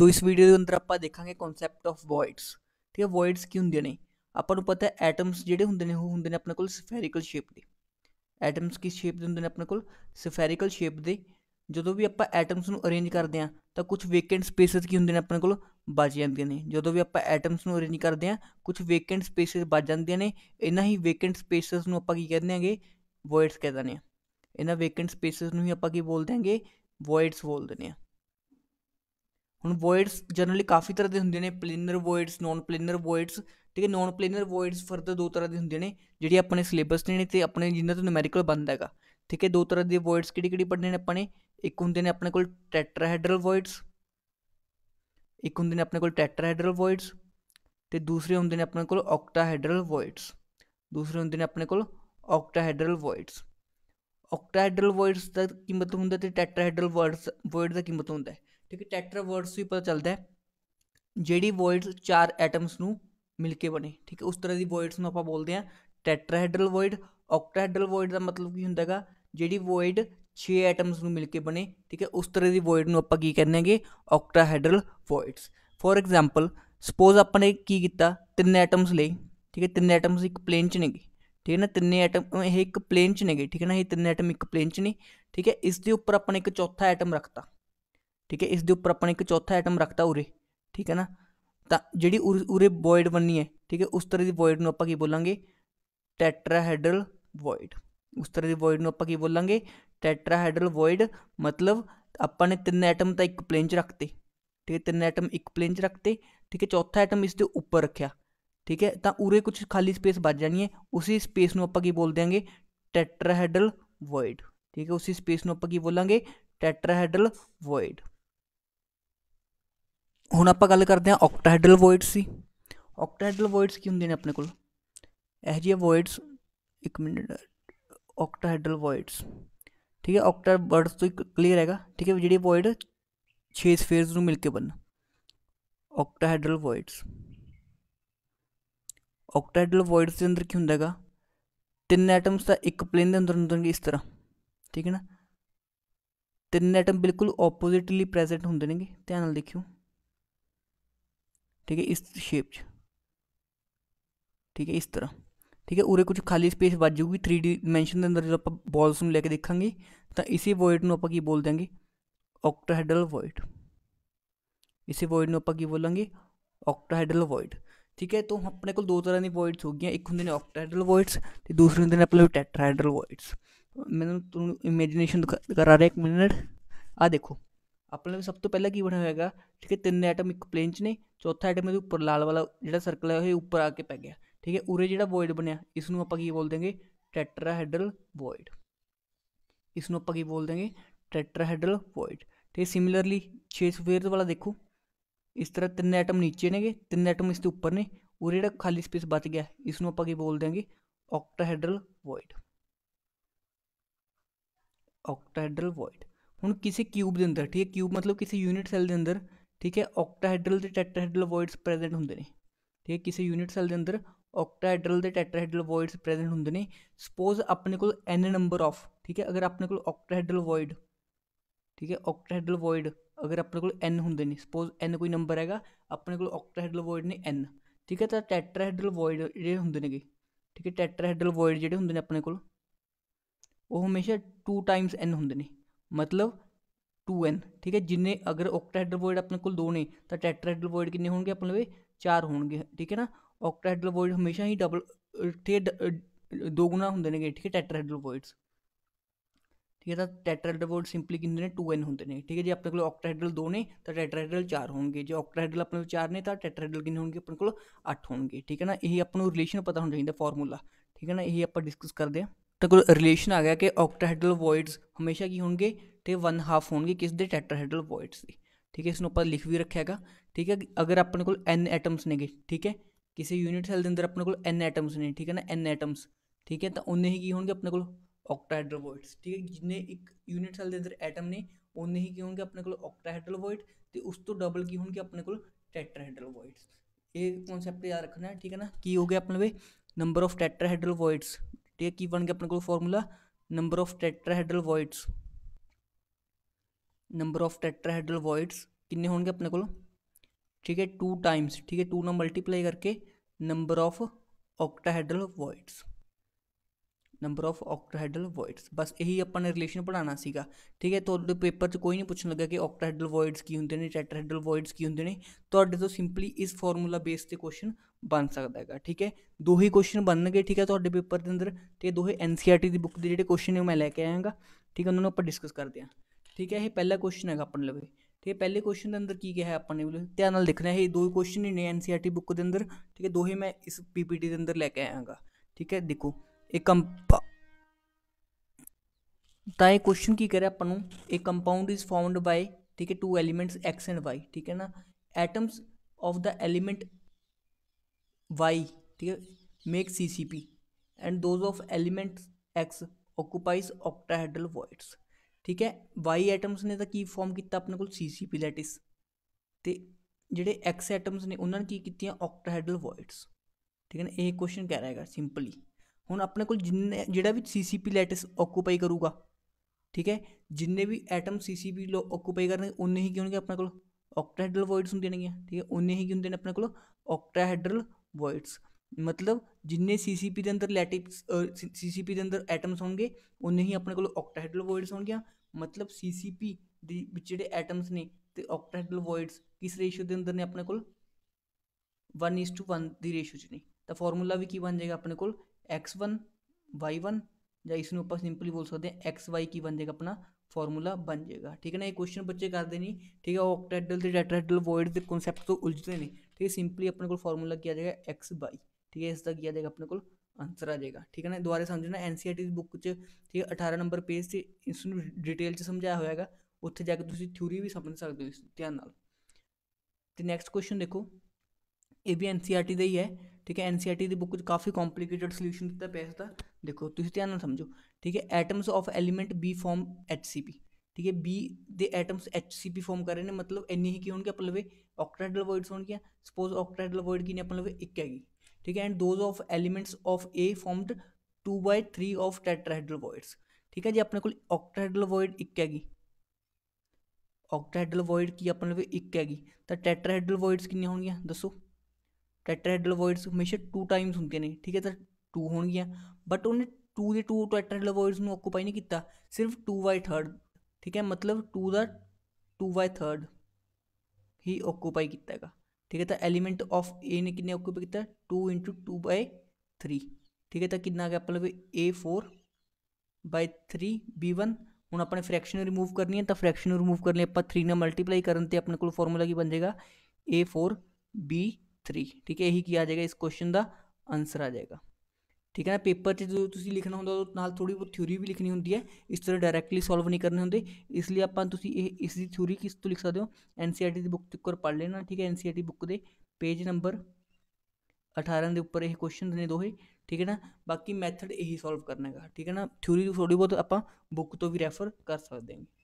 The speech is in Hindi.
तो इस वीडियो ਦੇ ਅੰਦਰ ਆਪਾਂ ਦੇਖਾਂਗੇ ਕਨਸੈਪਟ ਆਫ ਵੋਇਡਸ ਠੀਕ ਹੈ ਵੋਇਡਸ ਕੀ ਹੁੰਦੇ ਨੇ ਆਪਾਂ ਨੂੰ ਪਤਾ ਹੈ ਐਟਮਸ ਜਿਹੜੇ ਹੁੰਦੇ ਨੇ ਉਹ ਹੁੰਦੇ ਨੇ ਆਪਣੇ ਕੋਲ ਸਫੈਰੀਕਲ ਸ਼ੇਪ ਦੇ ਐਟਮਸ ਕੀ ਸ਼ੇਪ ਦੇ ਹੁੰਦੇ ਨੇ ਆਪਣੇ ਕੋਲ ਸਫੈਰੀਕਲ ਸ਼ੇਪ ਦੇ ਜਦੋਂ ਵੀ ਆਪਾਂ ਐਟਮਸ ਨੂੰ ਅਰੇਂਜ ਕਰਦੇ ਆ ਤਾਂ ਕੁਝ ਵੇਕੈਂਟ ਸਪੇਸਸ ਕੀ ਹੁੰਦੇ ਨੇ ਆਪਣੇ ਕੋਲ ਬਚ ਜਾਂਦੀਆਂ ਨੇ ਜਦੋਂ ਵੀ ਆਪਾਂ ਐਟਮਸ ਨੂੰ ਅਰੇਂਜ ਕਰਦੇ ਆ ਕੁਝ ਵੇਕੈਂਟ ਸਪੇਸਸ ਬਚ ਜਾਂਦੀਆਂ ਨੇ ਇਹਨਾਂ ਹੀ ਵੇਕੈਂਟ ਸਪੇਸਸ ਨੂੰ ਆਪਾਂ ਕੀ ਕਹਿੰਦੇ ਆਂਗੇ ਵੋਇਡਸ ਕਹਿੰਦੇ ਨੇ ਇਹਨਾਂ ਵੇਕੈਂਟ ਸਪੇਸਸ ਨੂੰ ਹੀ ਆਪਾਂ ਕੀ ਬੋਲਦੇ ਆਂਗੇ ਵੋਇਡਸ ਬੋਲਦੇ ਨੇ ਹੁਣ ਵੋਇਡਸ ਜਨਰਲੀ ਕਾਫੀ ਤਰ੍ਹਾਂ ਦੇ ਹੁੰਦੇ ਨੇ ਪਲੇਨਰ ਵੋਇਡਸ ਨੋਨ ਪਲੇਨਰ ਵੋਇਡਸ ਠੀਕ ਹੈ ਨੋਨ ਪਲੇਨਰ ਵੋਇਡਸ ਫਰਦਰ ਦੋ ਤਰ੍ਹਾਂ ਦੇ ਹੁੰਦੇ ਨੇ ਜਿਹੜੇ ਆਪਣੇ ਸਿਲੇਬਸ ਨੇ ਤੇ ਆਪਣੇ ਜਿੰਨਾ ਤੋਂ ਨੂਮੈਰੀਕਲ ਬੰਦ ਹੈਗਾ ਠੀਕ ਹੈ ਦੋ ਤਰ੍ਹਾਂ ਦੇ ਵੋਇਡਸ ਕਿਹੜੀ ਕਿਹੜੀ ਪੜ੍ਹਨੇ ਨੇ ਆਪਣੇ ਇੱਕ ਹੁੰਦੇ ਨੇ ਆਪਣੇ ਕੋਲ ਟੈਟਰਾਹੈਡਰਲ ਵੋਇਡਸ ਇੱਕ ਹੁੰਦੇ ਨੇ ਆਪਣੇ ਕੋਲ ਟੈਟਰਾਹੈਡਰਲ ਵੋਇਡਸ ਤੇ ਦੂਸਰੇ ਹੁੰਦੇ ਨੇ ਆਪਣੇ ਕੋਲ ਆਕਟਾਹੈਡਰਲ ਵੋਇਡਸ ਦੂਸਰੇ ਹੁੰਦੇ ਨੇ ਆਪਣੇ ਕੋਲ ਆਕਟਾਹੈਡਰਲ ਵੋਇਡਸ ਆਕਟਾਹੈਡਰਲ ਵੋਇਡਸ ਦਾ ਕੀ ਮਤਲਬ ਹੁੰਦਾ ਤੇ ਟੈਟਰਾਹੈਡਰਲ ਵੋਇਡਸ ਵੋਇਡ ਦਾ ਕੀ ਮਤਲਬ ਹੁੰਦਾ ਹੈ ਠੀਕ ਹੈ ਟੈਟਰਾ ਵਰਡਸ ਵੀ ਪਤਾ ਚੱਲਦਾ ਹੈ ਜਿਹੜੀ ਵੋਇਡਸ ਚਾਰ ਐਟਮਸ ਨੂੰ ਮਿਲ ਕੇ ਬਣੇ ਠੀਕ ਹੈ ਉਸ ਤਰ੍ਹਾਂ ਦੀ ਵੋਇਡਸ ਨੂੰ ਆਪਾਂ ਬੋਲਦੇ ਹਾਂ ਟੈਟਰਾਹੈਡਰਲ ਵੋਇਡ ਆਕਟਾਹੈਡਰਲ ਵੋਇਡ ਦਾ ਮਤਲਬ ਕੀ ਹੁੰਦਾ ਹੈਗਾ ਜਿਹੜੀ ਵੋਇਡ 6 ਐਟਮਸ ਨੂੰ ਮਿਲ ਕੇ ਬਣੇ ਠੀਕ ਹੈ ਉਸ ਤਰ੍ਹਾਂ ਦੀ ਵੋਇਡ ਨੂੰ ਆਪਾਂ ਕੀ ਕਹਿੰਦੇ ਹਾਂਗੇ octahedral voids for example suppose ਆਪਾਂ ਨੇ ਕੀ ਕੀਤਾ ਤਿੰਨ ਐਟਮਸ ਲਏ ਠੀਕ ਹੈ ਤਿੰਨ ਐਟਮਸ ਇੱਕ ਪਲੇਨ 'ਚ ਨੇਗੇ ਠੀਕ ਹੈ ਨਾ ਤਿੰਨੇ ਐਟਮ ਇਹ ਇੱਕ ਪਲੇਨ 'ਚ ਨੇਗੇ ਠੀਕ ਹੈ ਨਾ ਇਹ ਤਿੰਨ ਐਟਮ ਇੱਕ ਪਲੇਨ 'ਚ ਨੇ ਠੀਕ ਹੈ ਇਸ ਦੇ ਉੱਪਰ ਆਪਾਂ ਨੇ ਇੱਕ ਚੌਥਾ ਐਟਮ ਰੱਖਤਾ ठीक है इस उपर अपने एक चौथा आइटम रखता उरे ठीक है ना तो जी उरे बॉयड बननी है ठीक है उस तरह की बॉयड में आप बोलेंगे टैट्राहैड्रल वॉयड उस तरह की वॉयड में आप बोलेंगे टैट्राहैड्रल वॉयड मतलब अपने तीन आइटम तो एक प्लेन च रखते ठीक है तीन आइटम एक प्लेन च रखते ठीक है चौथा आइटम इसके उपर रख्या ठीक है तो उरे कुछ खाली स्पेस बच जानी है उसी स्पेस में आप बोल देंगे टैट्राहैड्रल वॉयड ठीक है उसी स्पेस में आप बोलेंगे टैट्राहैड्रल वॉयड हूँ आप गल करते हैं ऑक्टाहाइड्रल वोइड्स की ऑक्टाहाइड्रल वोइड्स की होंगे ने अपने को वोइड्स एक मिनट ऑक्टाहाइड्रल वोइड्स ठीक है ऑक्टा वर्ड्स तो एक क्लीयर है ठीक है जी वोइड छे स्फेयर्स में मिलकर बन ऑक्टाहाइड्रल वोइड्स ऑक्टाहाइड्रल वोइड्स के अंदर की होंगे गा तीन एटम्स का एक प्लेन के अंदर होंगे इस तरह ठीक है ना तीन एटम बिल्कुल ओपोजिटली प्रेजेंट होंगे ने गे ध्यान देखियो ठीक है इस शेप ठीक है इस तरह ठीक है उरे कुछ खाली स्पेस बच जाऊगी थ्री डी डिमेंशन के अंदर जो आप बॉल्स में लेके देखेंगे तो इसी वॉइड में आप बोल देंगे ऑक्टाहैडल वॉइड इसी वॉइड में आप बोलेंगे ऑक्टाहैडल वॉयड ठीक है तो अपने को दो तरह की वॉइड्स हो गई एक होंगे ने ऑक्टाहैडल वॉइड्स तो दूसरे होंगे अपने टैट्राहैडल वॉइड्स मैंने तुम तो इमेजिनेशन करा रहे एक मिनट आ देखो अपने सब तो पहला की बना हुएगा ठीक है तीन आइटम एक प्लेन च ने चौथा आइटम ये उपर लाल वाला जो सर्कल है उपर आके पै गया ठीक है उरे जो वॉयड बनया इसमें आप बोल देंगे ट्रैक्टरा हैडल वॉयड इसमें आप बोल देंगे ट्रैक्टरा हैडल वॉयड ठीक है सिमिलरली छे स्फेयर वाला देखो इस तरह तीन आइटम नीचे ने गए तीन आइटम इसके उपर ने उ जो खाली स्पेस बच गया इस आप बोल देंगे octahedral void octahedral void हूँ किसी क्यूब के अंदर ठीक है क्यूब मतलब किसी यूनिट सैल के अंदर ठीक है ऑक्टाहैड्रल टैट्राहैड्रल वॉइड्स प्रेजेंट होंगे ने ठीक है किसी यूनिट सैल के अंदर ऑक्टाहैड्रल टैट्राहैड्रल वॉइड्स प्रेजेंट होंगे ने सपोज अपने को एन नंबर ऑफ ठीक है अगर अपने कोक्टाहैड्रल वॉइड ठीक है ऑक्टाहैड्रल वॉइड अगर अपने को एन होंगे ने सपोज एन कोई नंबर हैगा अपने कोक्टाहैड्रल वॉइड ने एन ठीक है तो टैट्राहैड्रल वॉइड जो होंगे ने गे ठीक है टैट्राहैड्रल वॉइड जो होंगे ने अपने को हमेशा टू टाइम्स एन होंगे ने मतलब टू एन ठीक है जिन्हें अगर ऑक्टाहेड्रल वॉइड अपने को दो ने तो टेट्राहेड्रल वॉइड कितने होंगे अपने चार होंगे ठीक है ना ऑक्टाहेड्रल वॉइड हमेशा ही डबल ठीक है दो गुना होंगे ने ठीक है टेट्राहेड्रल वॉइड्स ठीक है तो टेट्राहेड्रल वॉइड सिंपली कितने ने टू एन होंगे ने ठीक है जी अपने को ऑक्टाहेड्रल दो ने तो टेट्राहेड्रल चार होंगे जो ऑक्टाहेड्रल अपने चार ने तो टेट्राहेड्रल कितने होंगे अपने को अठ होंगे ठीक है ना यही अपने रिलेशन पता होना चाहिए फॉर्मूला ठीक है ना यही आप डिस्कस करते हैं तो कोई रिलेशन आ गया कि ऑक्टाहेडल वॉइड्स हमेशा की होंगे तो वन हाफ होंगे किस दे टैटाहेडल वॉइड्स की ठीक है इसमें आप लिख भी रखा है ठीक है अगर अपने को एन एटम्स ने गए ठीक है किसी यूनिट सैल के अंदर अपने को एन एटम्स ने ठीक है ना एन एटम्स ठीक है तो उन्ने ही की होंगे अपने को ऑक्टाहेड्रल वॉइड्स ठीक है जिन्हें एक यूनिट सैल के अंदर एटम ने उन्ने ही की होंगे अपने को ऑक्टाहेड्रल वॉइड तो उस तो डबल की होंगे अपने को टैटाहेड्रल वॉइड्स ये कॉन्सैप्ट याद रखना ठीक है ना की हो गया अपने नंबर ऑफ टैटाहेड्रल वॉइड्स ठीक है की बन गया अपने को formula number of tetrahedral voids number of tetrahedral voids किन्ने होंगे अपने को ठीक है टू टाइम्स ठीक है टू ना मल्टीप्लाई करके number of octahedral voids number of octahedral voids ਬਸ ਇਹੀ ਆਪਾਂ ਨੇ ਰਿਲੇਸ਼ਨ ਪੜਾਉਣਾ ਸੀਗਾ ਠੀਕ ਹੈ ਤੁਹਾਡੇ ਪੇਪਰ 'ਚ ਕੋਈ ਨਹੀਂ ਪੁੱਛਣ ਲੱਗਾ ਕਿ ਆਕਟਾਹਾਈਡਲ ਵੋਇਡਸ ਕੀ ਹੁੰਦੇ ਨੇ ਟੈਟਰਾਹਾਈਡਲ ਵੋਇਡਸ ਕੀ ਹੁੰਦੇ ਨੇ ਤੁਹਾਡੇ ਤੋਂ ਸਿੰਪਲੀ ਇਸ ਫਾਰਮੂਲਾ ਬੇਸ ਤੇ ਕੁਐਸਚਨ ਬਣ ਸਕਦਾ ਹੈਗਾ ਠੀਕ ਹੈ ਦੋ ਹੀ ਕੁਐਸਚਨ ਬਣਨਗੇ ਠੀਕ ਹੈ ਤੁਹਾਡੇ ਪੇਪਰ ਦੇ ਅੰਦਰ ਤੇ ਦੋਹੇ ਐਨਸੀਆਰਟੀ ਦੀ ਬੁੱਕ ਦੇ ਜਿਹੜੇ ਕੁਐਸਚਨ ਨੇ ਮੈਂ ਲੈ ਕੇ ਆਇਆਗਾ ਠੀਕ ਹੈ ਉਹਨਾਂ ਨੂੰ ਆਪਾਂ ਡਿਸਕਸ ਕਰਦੇ ਹਾਂ ਠੀਕ ਹੈ ਇਹ ਪਹਿਲਾ ਕੁਐਸਚਨ ਹੈਗਾ ਆਪਣੇ ਲਵੇ ਠੀਕ ਹੈ ਪਹਿਲੇ ਕੁਐਸਚਨ ਦੇ ਅੰਦਰ ਕੀ ਕਿਹਾ ਹੈ ਆਪਾਂ ਨੇ ਬੋਲੇ ਧਿਆਨ ਨਾਲ ਦੇਖਣਾ ਇਹ ਦੋ ਹੀ ਕੁਐਸਚਨ ਨੇ ਐਨਸੀਆਰਟੀ ਬੁੱਕ ਦੇ ਅੰਦਰ ਠੀਕ ਹੈ ਦੋਹੇ ਮੈਂ ਇਸ ਪੀਪੀਟੀ ਦੇ ਅੰਦਰ ਲੈ ਕੇ ਆਇਆਗਾ ਠੀਕ ਹੈ ਦੇਖੋ ਇਹ ਕੰਪਾ ਤਾਂ ਇਹ ਕੁਐਸਚਨ ਕੀ ਕਰਿਆ ਆਪਾਂ ਨੂੰ ਇਹ ਕੰਪਾਉਂਡ ਇਜ਼ ਫਾਊਂਡ ਬਾਈ ਠੀਕ ਹੈ two elements x and y ਠੀਕ ਹੈ ਨਾ atoms of the element y ਠੀਕ ਹੈ make ccp and those of elements x occupies octahedral voids ਠੀਕ ਹੈ y ਐਟਮਸ ਨੇ ਤਾਂ ਕੀ ਫਾਰਮ ਕੀਤਾ ਆਪਣੇ ਕੋਲ ਸੀਸੀਪੀ ਲੈਟਿਸ ਤੇ ਜਿਹੜੇ x ਐਟਮਸ ਨੇ ਉਹਨਾਂ ਨੇ ਕੀ ਕੀਤੀਆਂ ਆਕਟਾਹੈਡਰਲ ਵੋਇਡਸ ਠੀਕ ਹੈ ਨਾ ਇਹ ਕੁਐਸਚਨ ਕਹਿ ਰਿਹਾ ਹੈਗਾ ਸਿੰਪਲੀ हूँ अपने को जिन्हें जोड़ा भी सी सी पी लैटिस ऑकूपाई करेगा ठीक है जिन्हें भी एटम सी सी पी ऑकूपाई करेंगे उन्ने ही क्यों अपने को ऑक्ट्राहेड्रल वॉइड्स होंगे ने ठीक है उन्ने ही होंगे अपने को ऑक्ट्राहेड्रल वॉइड्स मतलब जिन्हें सी सी पी के अंदर लैटिस सी सी पी के अंदर एटम्स होंगे उन्ने ही अपने को ऑक्ट्राहेड्रल वॉइड्स हो मतलब सी सी पी दिए एटम्स ने तो ऑक्ट्राहेड्रल वॉइड्स किस रेशियो के अंदर ने अपने को one is to one the ratio ने तो फॉर्मूला भी की बन जाएगा अपने को x1 y1 ਜਾਂ ਇਸ ਨੂੰ ਆਪਾਂ ਸਿੰਪਲੀ ਬੋਲ ਸਕਦੇ ਹਾਂ xy ਕੀ ਬਣ ਜਾਏਗਾ ਆਪਣਾ ਫਾਰਮੂਲਾ ਬਣ ਜਾਏਗਾ ਠੀਕ ਹੈ ਨਾ ਇਹ ਕੁਐਸਚਨ ਬੱਚੇ ਕਰਦੇ ਨਹੀਂ ਠੀਕ ਹੈ ਆਕਟੈਡਲ ਤੇ ਟੈਟਰਾਡਲ ਵੋਇਡ ਦੇ ਕਨਸੈਪਟ ਤੋਂ ਉਲਝਦੇ ਨੇ ਠੀਕ ਹੈ ਸਿੰਪਲੀ ਆਪਣੇ ਕੋਲ ਫਾਰਮੂਲਾ ਕੀ ਆ ਜਾਏਗਾ xy ਠੀਕ ਹੈ ਇਸ ਦਾ ਕੀ ਆ ਜਾਏਗਾ ਆਪਣੇ ਕੋਲ ਆਨਸਰ ਆ ਜਾਏਗਾ ਠੀਕ ਹੈ ਨਾ ਦੁਬਾਰਾ ਸਮਝਣਾ ਐਨਸੀਆਰਟੀ ਦੀ ਬੁੱਕ 'ਚ ਠੀਕ ਹੈ 18 ਨੰਬਰ ਪੇਜ ਤੇ ਇਸ ਨੂੰ ਡਿਟੇਲ 'ਚ ਸਮਝਾਇਆ ਹੋਇਆ ਹੈਗਾ ਉੱਥੇ ਜਾ ਕੇ ਤੁਸੀਂ ਥਿਊਰੀ ਵੀ ਸਮਝ ਸਕਦੇ ਹੋ ਇਸ ਧਿਆਨ ਨਾਲ ਤੇ ਨੈਕਸਟ ਕੁਐਸਚਨ ਦੇਖੋ ਇਹ ਵੀ ਐਨਸੀਆਰਟੀ e ਦਾ ਹੀ ਹੈ ठीक है एनसीआर टी की बुक काफ़ी कॉम्प्लीकेटड सोल्यूशन दिता पैसे का देखो तुम तो ध्यान समझो ठीक है atoms of element B form H C P ठीक है बी दे atoms H C P form कर रहे हैं मतलब इन ही की होगी अपने लगे ऑक्ट्राइडल वर्ड्स होने सपोज ऑक्ट्राइडल वर्ड की अपने लगे एक हैगी ठीक है and those of elements of A formed two by three of tetrahedral voids ठीक है जी अपने को ऑक्ट्राइडल वर्ड एक हैगी ऑक्ट्राइडल वर्ड की अपने लगे एक हैगी तो टैट्राइडल वर्ड्स कि होनगियाँ दसो ਟੈਟਰਾਹੈਡਲੋਵੋਇਡਸ ਹਮੇਸ਼ਾ 2 ਟਾਈਮਸ ਹੁੰਦੀਆਂ ਨੇ ਠੀਕ ਹੈ ਤਾਂ 2 ਹੋਣਗੀਆਂ ਬਟ ਉਹਨੇ टू ਦੇ 2 ऑक्यूपाई नहीं किया सिर्फ टू बाय थर्ड ठीक है मतलब टू 2 टू बाय थर्ड ही ऑक्यूपाई किया है ठीक है तो एलीमेंट ऑफ ए ने किन्ने ऑक्यूपाई किया two into two by three ठीक है तो कि आ गया अपना भी A four by three B one हूँ अपने फ्रैक्शन रिमूव करनी है तो फ्रैक्शन रिमूव करनी आप थ्री ने मल्टीप्लाई करने अपने को फॉर्मूला की बन जाएगा ए फोर बी थ्री ठीक है यही की आ जाएगा इस क्वेश्चन का आंसर आ जाएगा ठीक है ना पेपर से जो तुम लिखना होंगे तो थोड़ी बहुत थ्योरी भी लिखनी होंगी है इस तरह डायरैक्टली सोल्व नहीं करने होंगे इसलिए आप इसकी थ्योरी किस तो लिख सकते हो N C R T book के तक पढ़ लेना ठीक है N C R T book के पेज नंबर अठारह के उपर यह क्वेश्चन देने दो ठीक है ना बाकी मैथड यही सॉल्व करना है ठीक है ना थ्योरी तो थोड़ी बहुत आप बुक तो भी रैफर कर सकते हैं